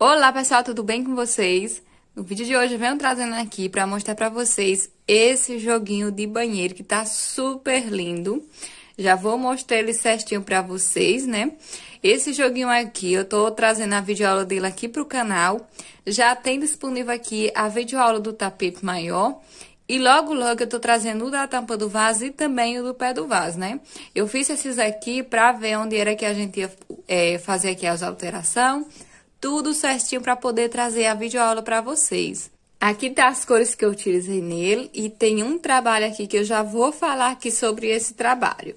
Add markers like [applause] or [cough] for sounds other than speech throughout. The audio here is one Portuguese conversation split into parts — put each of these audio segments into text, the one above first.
Olá pessoal, tudo bem com vocês? No vídeo de hoje eu venho trazendo aqui para mostrar para vocês esse joguinho de banheiro que tá super lindo. Já vou mostrar ele certinho para vocês, né? Esse joguinho aqui, eu tô trazendo a videoaula dele aqui pro canal. Já tem disponível aqui a videoaula do tapete maior e logo, logo eu tô trazendo o da tampa do vaso e também o do pé do vaso, né? Eu fiz esses aqui pra ver onde era que a gente ia é, fazer aqui as alterações, tudo certinho para poder trazer a videoaula para vocês. Aqui tá as cores que eu utilizei nele e tem um trabalho aqui que eu já vou falar aqui sobre esse trabalho.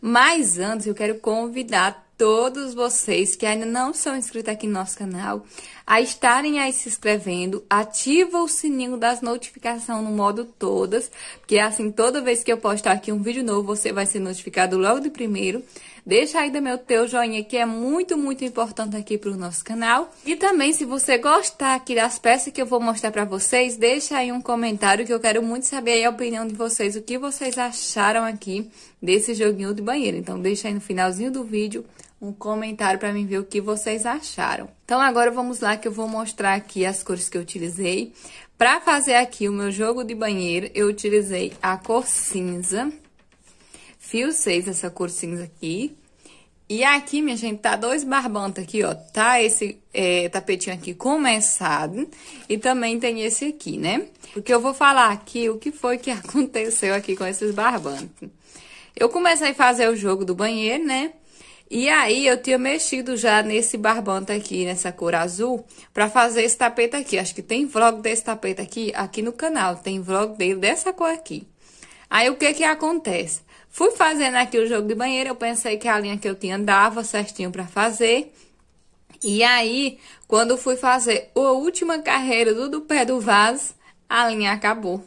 Mas antes eu quero convidar todos vocês que ainda não são inscritos aqui no nosso canal a estarem aí se inscrevendo, ativa o sininho das notificações no modo todas, porque assim toda vez que eu postar aqui um vídeo novo você vai ser notificado logo de primeiro. Deixa ainda meu teu joinha que é muito, muito importante aqui para o nosso canal. E também se você gostar aqui das peças que eu vou mostrar para vocês, deixa aí um comentário que eu quero muito saber a opinião de vocês, o que vocês acharam aqui desse joguinho de banheiro. Então deixa aí no finalzinho do vídeo um comentário para mim ver o que vocês acharam. Então agora vamos lá que eu vou mostrar aqui as cores que eu utilizei. Para fazer aqui o meu jogo de banheiro, eu utilizei a cor cinza, fio 6, essa cor cinza aqui, e aqui, minha gente, tá dois barbantes aqui, ó. Tá esse é, tapetinho aqui começado e também tem esse aqui, né? Porque eu vou falar aqui o que foi que [laughs] aconteceu aqui com esses barbantes. Eu comecei a fazer o jogo do banheiro, né? E aí, eu tinha mexido já nesse barbante aqui, nessa cor azul, pra fazer esse tapete aqui. Acho que tem vlog desse tapete aqui, aqui no canal. Tem vlog dele dessa cor aqui. Aí, o que que acontece? Fui fazendo aqui o jogo de banheiro, eu pensei que a linha que eu tinha dava certinho para fazer. E aí, quando fui fazer a última carreira do, do pé do vaso, a linha acabou.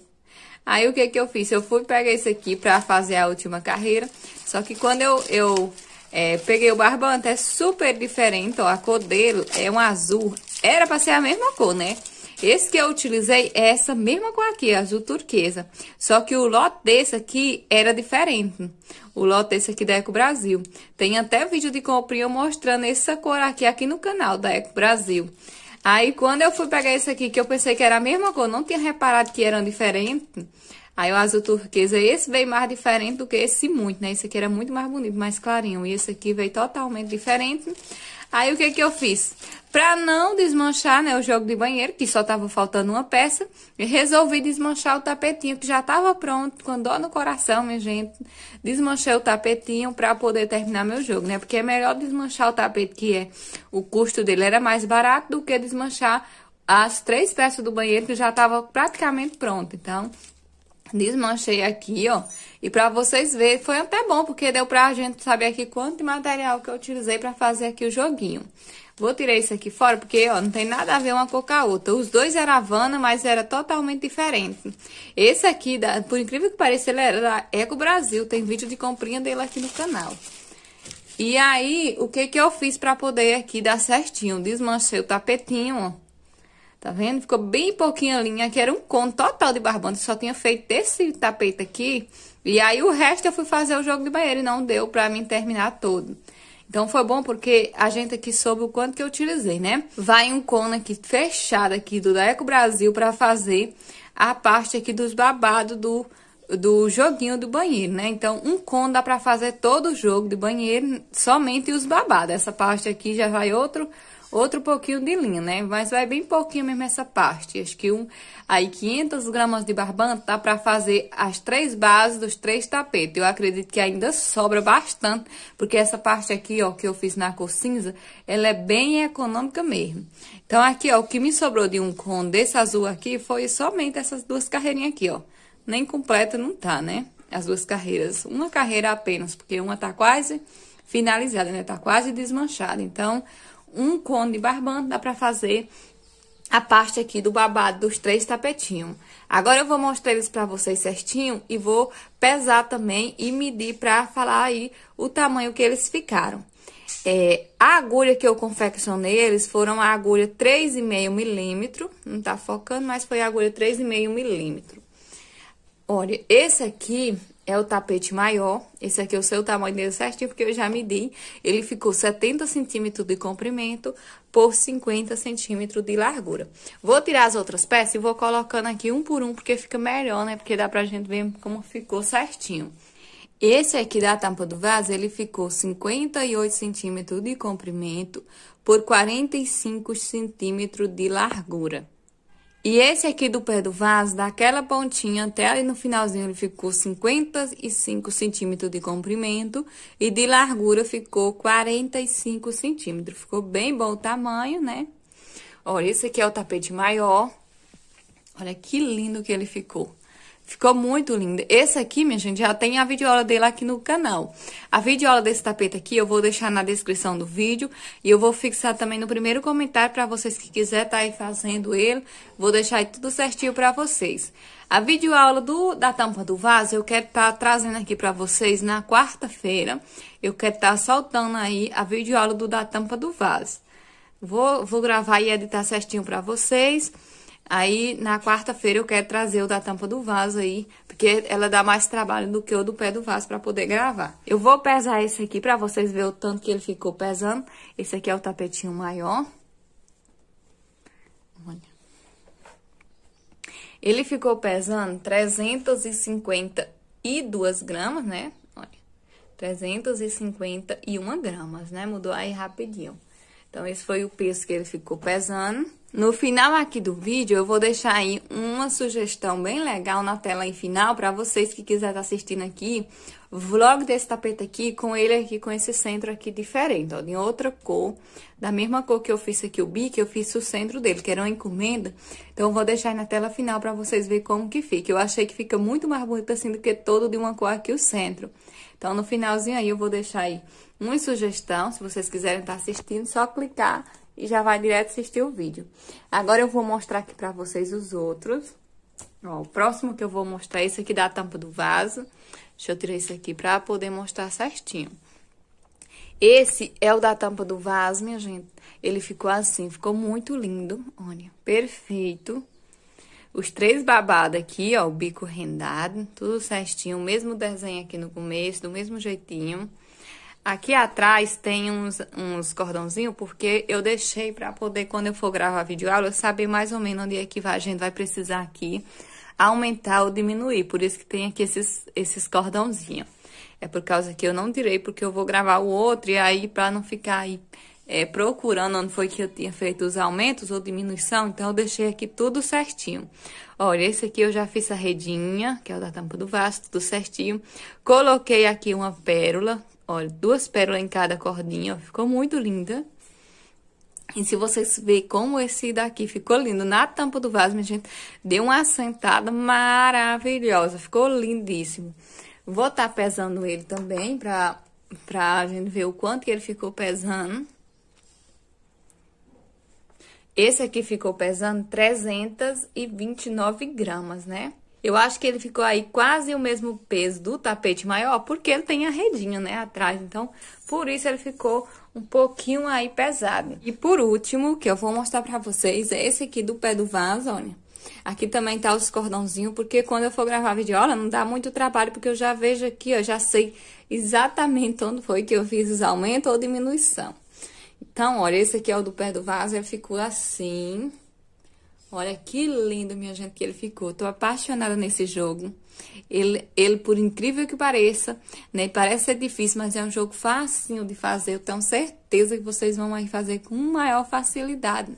Aí o que que eu fiz? Eu fui pegar esse aqui para fazer a última carreira, só que quando eu, eu é, peguei o barbante, é super diferente, ó, a cor dele é um azul. Era para ser a mesma cor, né? Esse que eu utilizei é essa mesma cor aqui, azul turquesa. Só que o lote desse aqui era diferente. O lote desse aqui da Eco Brasil. Tem até vídeo de comprinha mostrando essa cor aqui, aqui no canal da Eco Brasil. Aí, quando eu fui pegar esse aqui, que eu pensei que era a mesma cor, não tinha reparado que eram diferentes... Aí o azul turquesa, esse veio mais diferente do que esse muito, né? Esse aqui era muito mais bonito, mais clarinho. E esse aqui veio totalmente diferente. Aí o que que eu fiz? Pra não desmanchar, né, o jogo de banheiro, que só tava faltando uma peça, resolvi desmanchar o tapetinho, que já tava pronto, com dó no coração, minha gente. Desmanchei o tapetinho pra poder terminar meu jogo, né? Porque é melhor desmanchar o tapete, que é o custo dele era mais barato, do que desmanchar as três peças do banheiro que já tava praticamente pronto. Então, Desmanchei aqui, ó. E pra vocês verem, foi até bom, porque deu pra gente saber aqui quanto de material que eu utilizei pra fazer aqui o joguinho. Vou tirar isso aqui fora, porque, ó, não tem nada a ver uma com a outra. Os dois eram Havana, mas era totalmente diferente. Esse aqui, por incrível que pareça, ele era da Eco Brasil. Tem vídeo de comprinha dele aqui no canal. E aí, o que que eu fiz pra poder aqui dar certinho? Desmanchei o tapetinho, ó Tá vendo? Ficou bem pouquinha linha, que era um cone total de barbante. Só tinha feito esse tapete aqui. E aí, o resto eu fui fazer o jogo de banheiro e não deu pra mim terminar todo. Então, foi bom porque a gente aqui soube o quanto que eu utilizei, né? Vai um cone aqui fechado aqui do da Eco Brasil pra fazer a parte aqui dos babados do do joguinho do banheiro, né? Então, um cone dá pra fazer todo o jogo de banheiro, somente os babados. Essa parte aqui já vai outro outro pouquinho de linha, né? Mas vai bem pouquinho mesmo essa parte. Acho que um, aí 500 gramas de barbante tá para fazer as três bases dos três tapetes. Eu acredito que ainda sobra bastante, porque essa parte aqui, ó, que eu fiz na cor cinza, ela é bem econômica mesmo. Então aqui, ó, o que me sobrou de um com desse azul aqui foi somente essas duas carreirinhas aqui, ó. Nem completa não tá, né? As duas carreiras, uma carreira apenas, porque uma tá quase finalizada, né? Tá quase desmanchada. Então, um cone de barbante, dá pra fazer a parte aqui do babado dos três tapetinhos. Agora eu vou mostrar eles pra vocês certinho e vou pesar também e medir pra falar aí o tamanho que eles ficaram. É, a agulha que eu confeccionei eles foram a agulha 3,5 milímetro, não tá focando, mas foi a agulha 3,5 milímetro. Olha, esse aqui é o tapete maior. Esse aqui é o seu tamanho dele certinho, porque eu já medi. Ele ficou 70 centímetros de comprimento por 50 centímetros de largura. Vou tirar as outras peças e vou colocando aqui um por um, porque fica melhor, né? Porque dá pra gente ver como ficou certinho. Esse aqui da tampa do vaso, ele ficou 58 centímetros de comprimento por 45 centímetros de largura. E esse aqui do pé do vaso, daquela pontinha até ali no finalzinho, ele ficou 55 centímetros de comprimento e de largura ficou 45 centímetros. Ficou bem bom o tamanho, né? Olha, esse aqui é o tapete maior. Olha que lindo que ele ficou. Ficou muito lindo. Esse aqui, minha gente, já tem a videoaula dele aqui no canal. A videoaula desse tapete aqui eu vou deixar na descrição do vídeo. E eu vou fixar também no primeiro comentário para vocês que quiserem tá aí fazendo ele. Vou deixar aí tudo certinho para vocês. A videoaula do, da tampa do vaso eu quero estar tá trazendo aqui para vocês na quarta-feira. Eu quero estar tá soltando aí a videoaula do da tampa do vaso. Vou, vou gravar e editar certinho para vocês. Aí, na quarta-feira, eu quero trazer o da tampa do vaso aí, porque ela dá mais trabalho do que o do pé do vaso para poder gravar. Eu vou pesar esse aqui para vocês verem o tanto que ele ficou pesando. Esse aqui é o tapetinho maior. Olha. Ele ficou pesando 352 gramas, né? Olha, 351 gramas, né? Mudou aí rapidinho. Então, esse foi o peso que ele ficou pesando. No final aqui do vídeo, eu vou deixar aí uma sugestão bem legal na tela aí final para vocês que quiserem estar tá assistindo aqui, vlog desse tapete aqui, com ele aqui, com esse centro aqui diferente, ó, de outra cor, da mesma cor que eu fiz aqui o bico, eu fiz o centro dele, que era uma encomenda, então eu vou deixar aí na tela final para vocês verem como que fica. Eu achei que fica muito mais bonito assim do que todo de uma cor aqui o centro. Então, no finalzinho aí, eu vou deixar aí uma sugestão, se vocês quiserem estar tá assistindo, só clicar e já vai direto assistir o vídeo. Agora eu vou mostrar aqui pra vocês os outros. Ó, o próximo que eu vou mostrar é esse aqui da tampa do vaso. Deixa eu tirar esse aqui pra poder mostrar certinho. Esse é o da tampa do vaso, minha gente. Ele ficou assim, ficou muito lindo. Olha, perfeito. Os três babados aqui, ó, o bico rendado, tudo certinho. O mesmo desenho aqui no começo, do mesmo jeitinho. Aqui atrás tem uns, uns cordãozinhos, porque eu deixei para poder, quando eu for gravar vídeo aula eu saber mais ou menos onde é que vai, a gente vai precisar aqui aumentar ou diminuir. Por isso que tem aqui esses, esses cordãozinhos. É por causa que eu não tirei, porque eu vou gravar o outro, e aí para não ficar aí é, procurando onde foi que eu tinha feito os aumentos ou diminuição, então eu deixei aqui tudo certinho. Olha, esse aqui eu já fiz a redinha, que é o da tampa do vaso, tudo certinho. Coloquei aqui uma pérola, Olha, duas pérolas em cada cordinha, ó, ficou muito linda. E se vocês verem como esse daqui ficou lindo na tampa do vaso, minha gente, deu uma assentada maravilhosa, ficou lindíssimo. Vou estar tá pesando ele também pra, pra gente ver o quanto que ele ficou pesando. Esse aqui ficou pesando 329 gramas, né? Eu acho que ele ficou aí quase o mesmo peso do tapete maior, porque ele tem a redinha, né, atrás. Então, por isso ele ficou um pouquinho aí pesado. E por último, que eu vou mostrar pra vocês, é esse aqui do pé do vaso, olha. Aqui também tá os cordãozinhos, porque quando eu for gravar vídeo, olha, não dá muito trabalho, porque eu já vejo aqui, ó, já sei exatamente onde foi que eu fiz os aumentos ou diminuição. Então, olha, esse aqui é o do pé do vaso, ele ficou assim. Olha que lindo, minha gente, que ele ficou. Tô apaixonada nesse jogo. Ele, ele por incrível que pareça, né? Parece ser difícil, mas é um jogo facinho de fazer. Eu tenho certeza que vocês vão aí fazer com maior facilidade.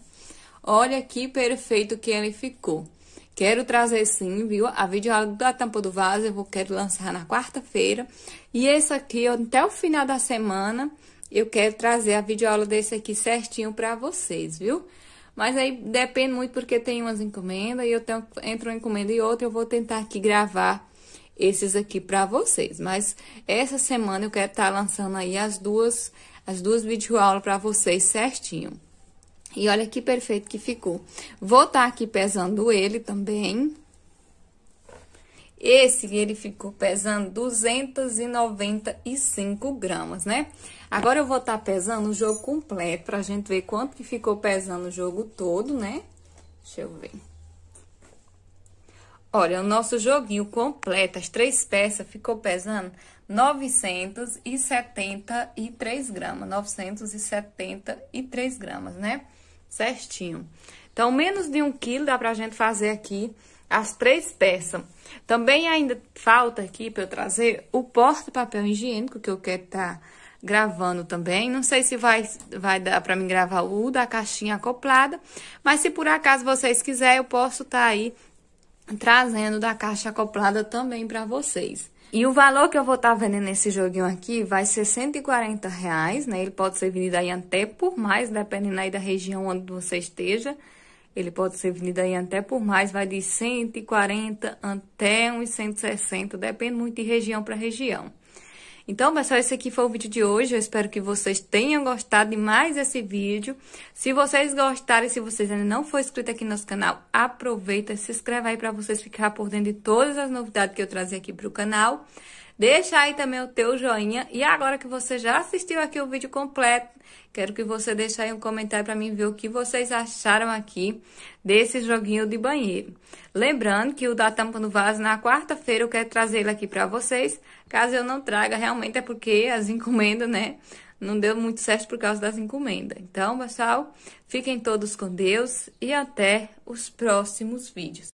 Olha que perfeito que ele ficou. Quero trazer sim, viu? A videoaula da tampa do vaso eu vou, quero lançar na quarta-feira. E esse aqui, até o final da semana, eu quero trazer a videoaula desse aqui certinho para vocês, viu? Mas aí depende muito porque tem umas encomendas e eu tenho, entre uma encomenda e outra, eu vou tentar aqui gravar esses aqui para vocês. Mas essa semana eu quero estar tá lançando aí as duas, as duas videoaulas para vocês certinho. E olha que perfeito que ficou. Vou estar tá aqui pesando ele também, esse ele ficou pesando 295 gramas, né? Agora eu vou estar tá pesando o jogo completo pra gente ver quanto que ficou pesando o jogo todo, né? Deixa eu ver. Olha, o nosso joguinho completo, as três peças, ficou pesando 973 gramas, 973 gramas, né? Certinho. Então, menos de um quilo dá pra gente fazer aqui as três peças. Também ainda falta aqui para eu trazer o porta-papel higiênico, que eu quero estar tá gravando também. Não sei se vai, vai dar para mim gravar o da caixinha acoplada, mas se por acaso vocês quiserem, eu posso estar tá aí trazendo da caixa acoplada também para vocês. E o valor que eu vou estar tá vendendo nesse joguinho aqui vai ser 140 reais, né? Ele pode ser vendido aí até por mais, dependendo aí da região onde você esteja. Ele pode ser vendido aí até por mais, vai de 140 até uns 160, depende muito de região para região. Então, pessoal, esse aqui foi o vídeo de hoje. Eu espero que vocês tenham gostado de mais esse vídeo. Se vocês gostarem, se vocês ainda não for inscrito aqui no nosso canal, aproveita, se inscreve aí para vocês ficar por dentro de todas as novidades que eu trazer aqui para o canal. Deixa aí também o teu joinha. E agora que você já assistiu aqui o vídeo completo, quero que você deixe aí um comentário para mim ver o que vocês acharam aqui desse joguinho de banheiro. Lembrando que o da tampa do vaso, na quarta-feira, eu quero trazer ele aqui para vocês. Caso eu não traga, realmente é porque as encomendas, né? Não deu muito certo por causa das encomendas. Então, pessoal, fiquem todos com Deus e até os próximos vídeos.